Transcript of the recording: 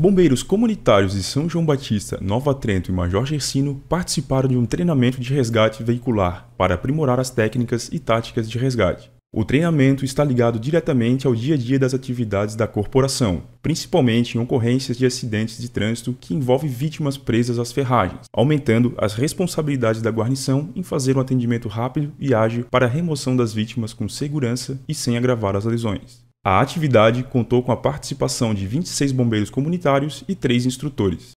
Bombeiros comunitários de São João Batista, Nova Trento e Major Gersino participaram de um treinamento de resgate veicular para aprimorar as técnicas e táticas de resgate. O treinamento está ligado diretamente ao dia a dia das atividades da corporação, principalmente em ocorrências de acidentes de trânsito que envolvem vítimas presas às ferragens, aumentando as responsabilidades da guarnição em fazer um atendimento rápido e ágil para a remoção das vítimas com segurança e sem agravar as lesões. A atividade contou com a participação de 26 bombeiros comunitários e 3 instrutores.